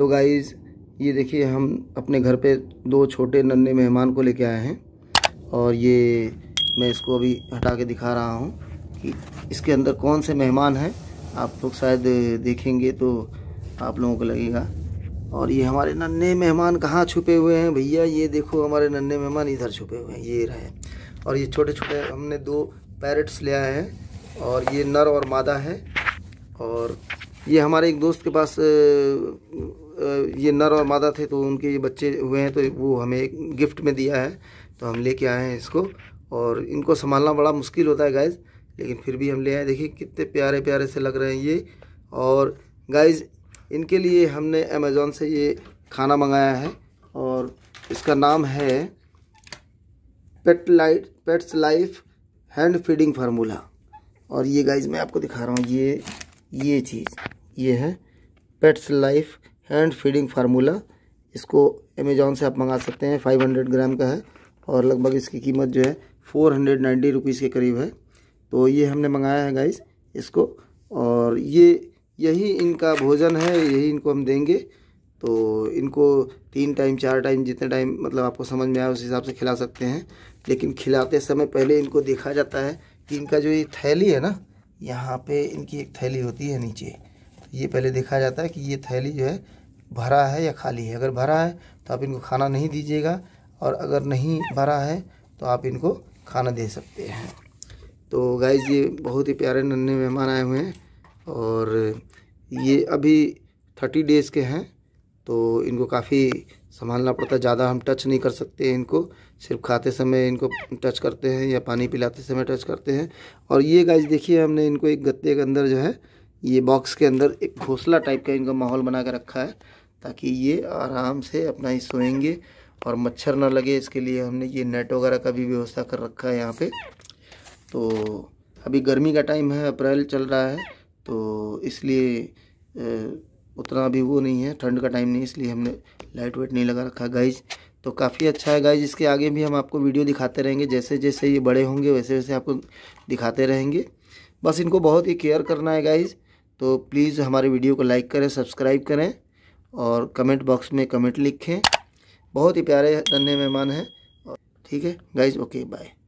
तो गाइज़ ये देखिए हम अपने घर पे दो छोटे नन्हे मेहमान को लेके आए हैं और ये मैं इसको अभी हटा के दिखा रहा हूँ कि इसके अंदर कौन से मेहमान हैं आप लोग शायद देखेंगे तो आप लोगों को लगेगा और ये हमारे नन्हे मेहमान कहाँ छुपे हुए हैं भैया ये देखो हमारे नन्हे मेहमान इधर छुपे हुए हैं ये रहे और ये छोटे छोटे हमने दो पैरट्स ले आए हैं और ये नर और मादा है और ये हमारे एक दोस्त के पास ये नर और मादा थे तो उनके ये बच्चे हुए हैं तो वो हमें गिफ्ट में दिया है तो हम लेके आए हैं इसको और इनको संभालना बड़ा मुश्किल होता है गाइज लेकिन फिर भी हम ले आए देखिए कितने प्यारे प्यारे से लग रहे हैं ये और गाइज इनके लिए हमने अमेज़ोन से ये खाना मंगाया है और इसका नाम है pet light pets life hand feeding formula और ये गाइज मैं आपको दिखा रहा हूँ ये ये चीज़ ये है pets life and feeding formula इसको अमेजोन से आप मंगा सकते हैं 500 ग्राम का है और लगभग इसकी कीमत जो है फोर हंड्रेड नाइन्टी रुपीज़ के करीब है तो ये हमने मंगाया है गाइस इसको और ये यही इनका भोजन है यही इनको हम देंगे तो इनको तीन टाइम चार टाइम जितने टाइम मतलब आपको समझ में आए उस हिसाब से खिला सकते हैं लेकिन खिलाते समय पहले इनको देखा जाता है कि इनका जो ये थैली है ना यहाँ पर इनकी एक थैली होती है नीचे ये पहले देखा जाता है कि ये थैली जो है भरा है या खाली है अगर भरा है तो आप इनको खाना नहीं दीजिएगा और अगर नहीं भरा है तो आप इनको खाना दे सकते हैं तो गाइज ये बहुत ही प्यारे नन्हे मेहमान आए हुए हैं और ये अभी थर्टी डेज़ के हैं तो इनको काफ़ी संभालना पड़ता है ज़्यादा हम टच नहीं कर सकते इनको सिर्फ खाते समय इनको टच करते हैं या पानी पिलाते समय टच करते हैं और ये गाइज देखिए हमने इनको एक गत्ते के अंदर जो है ये बॉक्स के अंदर एक घोसला टाइप का इनका माहौल बना कर रखा है ताकि ये आराम से अपना ही सोएंगे और मच्छर ना लगे इसके लिए हमने ये नेट वगैरह का भी व्यवस्था कर रखा है यहाँ पे तो अभी गर्मी का टाइम है अप्रैल चल रहा है तो इसलिए उतना अभी वो नहीं है ठंड का टाइम नहीं इसलिए हमने लाइट वेट नहीं लगा रखा गाइज तो काफ़ी अच्छा है गाइज इसके आगे भी हम आपको वीडियो दिखाते रहेंगे जैसे जैसे ये बड़े होंगे वैसे वैसे आपको दिखाते रहेंगे बस इनको बहुत ही केयर करना है गाइज़ तो प्लीज़ हमारे वीडियो को लाइक करें सब्सक्राइब करें और कमेंट बॉक्स में कमेंट लिखें बहुत ही प्यारे धन्य मेहमान हैं ठीक है गाइज ओके बाय